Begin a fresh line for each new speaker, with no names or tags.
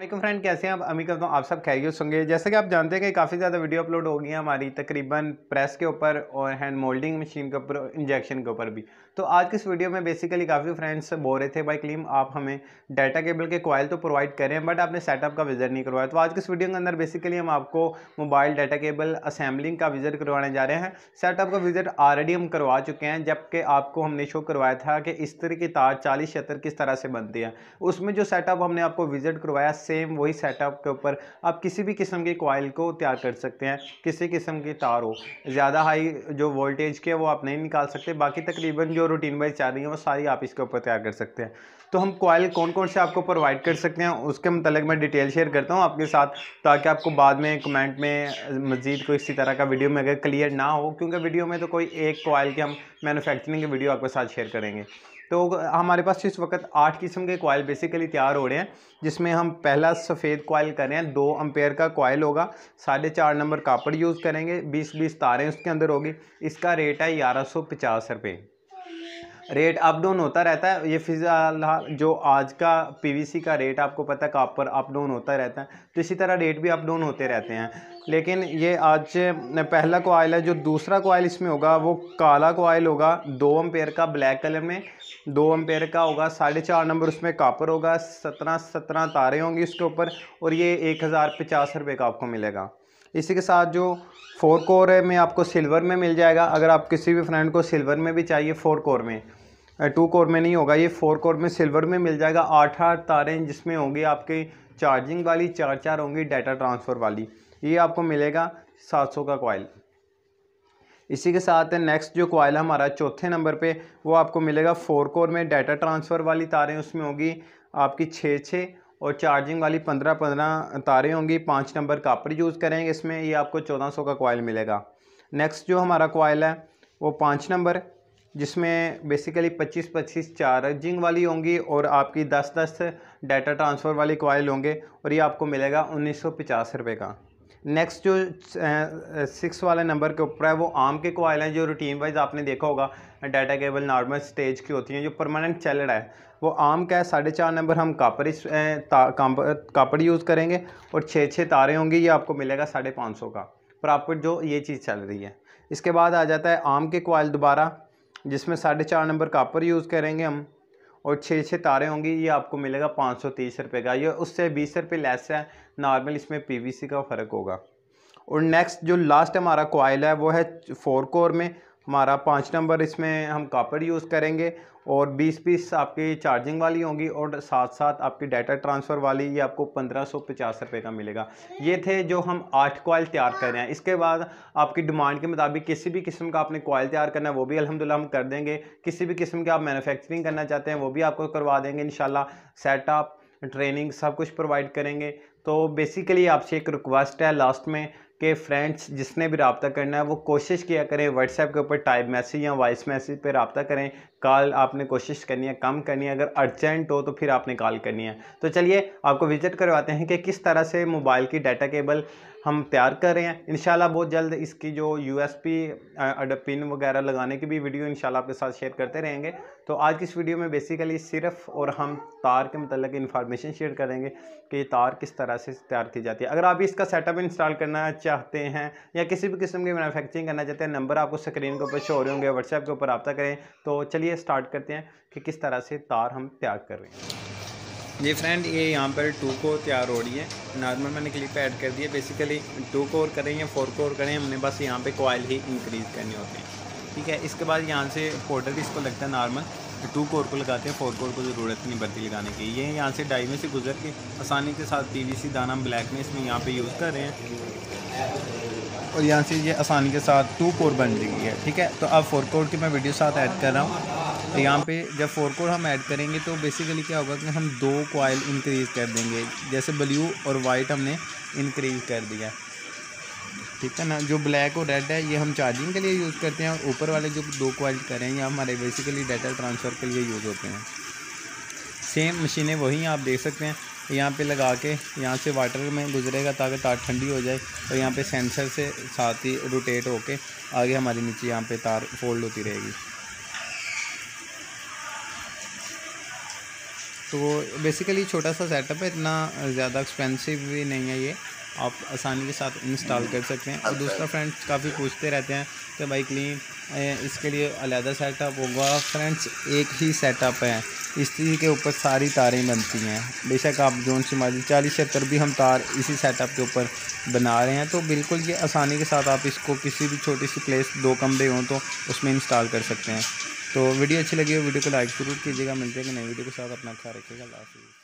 वालेकुम फ्रेंड कैसे हैं आप अमी करता हूँ आप सब खैरियत होंगे जैसे कि आप जानते हैं कि काफ़ी ज़्यादा वीडियो अपलोड हो गई है हमारी तकरीबन प्रेस के ऊपर और हैंड मोल्डिंग मशीन के ऊपर इंजेक्शन के ऊपर भी तो आज की इस वीडियो में बेसिकली काफ़ी फ्रेंड्स बोल रहे थे भाई क्लीम आप हमें डाटा केबल के कॉयल तो प्रोवाइड करें बट आपने सेटअप का विज़िट नहीं करवाया तो आज की इस वीडियो के अंदर बेसिकली हम आपको मोबाइल डाटा केबल असेंबलिंग का विज़िट करवाने जा रहे हैं सेटअप का विज़िट ऑलरेडी हम करवा चुके हैं जबकि आपको हमने शो करवाया था कि इस तरह की तार चालीस छत्तर किस तरह से बनती है उसमें जो सेटअप हमने आपको विज़िट करवाया सेम वही सेटअप के ऊपर आप किसी भी किस्म के कॉयल को तैयार कर सकते हैं किसी किस्म की तार हो ज़्यादा हाई जो वोल्टेज के वो आप नहीं निकाल सकते बाकी तकरीबन जो रूटीन वाइज चाह रही है वो सारी आप इसके ऊपर तैयार कर सकते हैं तो हम कॉयल कौन कौन से आपको प्रोवाइड कर सकते हैं उसके मतलब मैं डिटेल शेयर करता हूँ आपके साथ ताकि आपको बाद में कमेंट में मज़ीद कोई इसी तरह का वीडियो में अगर क्लियर ना हो क्योंकि वीडियो में तो कोई एक कॉयल के हम मैनुफैक्चरिंग की वीडियो आपके साथ शेयर करेंगे तो हमारे पास इस वक्त आठ किस्म के कॉयल बेसिकली तैयार हो रहे हैं जिसमें हम पहला सफ़ेद कॉयल कर रहे हैं दो अम्पेयर का कॉयल होगा साढ़े चार नंबर कापड़ यूज़ करेंगे बीस बीस तारें उसके अंदर होगी इसका रेट है ग्यारह सौ पचास रुपये रेट अप डाउन होता रहता है ये फिजाल जो आज का पीवीसी का रेट आपको पता है कॉपर अप डाउन होता रहता है तो इसी तरह रेट भी अप डाउन होते रहते हैं लेकिन ये आज पहला कोयल है जो दूसरा कोयल इसमें होगा वो काला कोयल होगा दो एम्पेयर का ब्लैक कलर में दो एम्पेयर का होगा साढ़े चार नंबर उसमें कापर होगा सत्रह सत्रह तारे होंगे इसके ऊपर और ये एक हज़ार पचास रुपये का आपको मिलेगा इसी के साथ जो फोर कोर है में आपको सिल्वर में मिल जाएगा अगर आप किसी भी फ्रेंड को सिल्वर में भी चाहिए फोर कोर में टू कोर में नहीं होगा ये फोर कोर में सिल्वर में मिल जाएगा आठ आठ तारें जिसमें होंगी आपके चार्जिंग वाली चार चार होंगी डाटा ट्रांसफ़र वाली ये आपको मिलेगा सात सौ का कॉयल इसी के साथ नेक्स्ट जो कॉयल हमारा चौथे नंबर पे वो आपको मिलेगा फोर कोर में डाटा ट्रांसफ़र वाली तारें उसमें होंगी आपकी छः छः और चार्जिंग वाली पंद्रह पंद्रह तारें होंगी पाँच नंबर कापर यूज़ करेंगे इसमें ये आपको चौदह सौ का कॉयल मिलेगा नेक्स्ट जो हमारा कॉयल है वो पाँच नंबर जिसमें बेसिकली 25-25 चार्जिंग वाली होंगी और आपकी 10-10 डाटा ट्रांसफ़र वाली कॉयल होंगे और ये आपको मिलेगा उन्नीस रुपए का नेक्स्ट जो सिक्स वाले नंबर के ऊपर है वो आम के क्वाइल हैं जो रूटीन वाइज आपने देखा होगा डाटा केबल नॉर्मल स्टेज की होती हैं जो परमानेंट चल रहा है वो आम का है साढ़े चार नंबर हम कापर इस कापड़ यूज़ करेंगे और छः छः तारे होंगे ये आपको मिलेगा साढ़े पाँच सौ का प्रॉपर जो ये चीज़ चल रही है इसके बाद आ जाता है आम के कोयल दोबारा जिसमें साढ़े चार नंबर कापर यूज़ करेंगे हम और छः छः तारे होंगी ये आपको मिलेगा पाँच सौ तीस रुपये का ये उससे बीस रुपये लेस है नॉर्मल इसमें पीवीसी का फ़र्क होगा और नेक्स्ट जो लास्ट हमारा कोयल है वो है फोर कोर में हमारा पाँच नंबर इसमें हम कापर यूज़ करेंगे और 20 पीस आपकी चार्जिंग वाली होंगी और साथ साथ आपकी डाटा ट्रांसफ़र वाली ये आपको पंद्रह सौ पचास रुपये का मिलेगा ये थे जो हम आठ कॉयल तैयार कर रहे हैं इसके बाद आपकी डिमांड के मुताबिक किसी भी किस्म का आपने कॉयल तैयार करना है वो भी अलहमदिल्ला हम कर देंगे किसी भी किस्म की आप मैनुफेक्चरिंग करना चाहते हैं वो भी आपको करवा देंगे इन सेटअप ट्रेनिंग सब कुछ प्रोवाइड करेंगे तो बेसिकली आपसे एक रिक्वेस्ट है लास्ट में कि फ्रेंड्स जिसने भी रबता करना है वो कोशिश किया करें व्हाट्सएप के ऊपर टाइप मैसेज या वॉइस मैसेज पे रबता करें कॉल आपने कोशिश करनी है कम करनी है अगर अर्जेंट हो तो फिर आपने कॉल करनी है तो चलिए आपको विजिट करवाते हैं कि किस तरह से मोबाइल की डाटा केबल हम तैयार कर रहे हैं इंशाल्लाह बहुत जल्द इसकी जो यू एस पी पिन वगैरह लगाने की भी वीडियो इंशाल्लाह आपके साथ शेयर करते रहेंगे तो आज की इस वीडियो में बेसिकली सिर्फ और हम तार के मतलब इन्फॉर्मेशन शेयर करेंगे कि तार किस तरह से तैयार की जाती है अगर आप इसका सेटअप इंस्टॉल करना चाहते हैं या किसी भी किस्म की मैनुफैक्चरिंग करना चाहते हैं नंबर आपको स्क्रीन के ऊपर शो हो रहे होंगे व्हाट्सएप के ऊपर रबा करें तो चलिए स्टार्ट करते हैं कि किस तरह से तार हम तैयार कर रहे हैं जी फ्रेंड ये यहाँ पर टू को तैयार हो रही है नॉर्मल मैंने क्लिप ऐड कर दिया बेसिकली टू कोर करें या फोर कोर करें हमने बस यहाँ पे कोयल ही इंक्रीज़ करनी होती है ठीक है इसके बाद यहाँ से पाउडर इसको लगता है नॉर्मल तो टू कोर को लगाते हैं फोर कोर को ज़रूरत नहीं पड़ती लगाने की ये यहाँ से डाई में से गुजर के आसानी के साथ पीवीसी दाना हम ब्लैक में इसमें यहाँ पे यूज़ कर रहे हैं और यहाँ से ये आसानी के साथ टू कोर बन रही है ठीक है तो अब फोर कोर की मैं वीडियो साथ ऐड कर रहा हूँ तो यहाँ पे जब फोर कोर हम ऐड करेंगे तो बेसिकली क्या होगा कि हम दो कोयल इंक्रीज़ कर देंगे जैसे ब्लू और वाइट हमने इंक्रीज़ कर दिया ठीक है ना जो ब्लैक और रेड है ये हम चार्जिंग के लिए यूज़ करते हैं और ऊपर वाले जो दो कॉयल करें ये हमारे बेसिकली डाटा ट्रांसफ़र के लिए यूज़ होते हैं सेम मशीनें वही आप देख सकते हैं यहाँ पे लगा के यहाँ से वाटर में गुजरेगा ताकि तार ठंडी हो जाए और यहाँ पे सेंसर से साथ ही रोटेट होके आगे हमारे नीचे यहाँ पे तार फोल्ड होती रहेगी तो बेसिकली छोटा सा सेटअप है इतना ज़्यादा एक्सपेंसिव भी नहीं है ये आप आसानी के साथ इंस्टॉल कर सकते हैं और दूसरा फ्रेंड्स काफ़ी पूछते रहते हैं कि भाई क्लीन इसके लिए अलहदा सेटअप होगा फ्रेंड्स एक ही सेटअप है इसी के ऊपर सारी तारें बनती हैं बेशक आप जोन से मर्जी चालीस सत्तर भी हम तार इसी सेटअप के ऊपर बना रहे हैं तो बिल्कुल ये आसानी के साथ आप इसको किसी भी छोटी सी प्लेस दो कमरे हों तो उसमें इंस्टॉल कर सकते हैं तो वीडियो अच्छी लगी हो वीडियो को लाइक ज़रूर कीजिएगा मिलते हैं कि नई वीडियो के साथ अपना ख्याल रखिएगा हाफिज़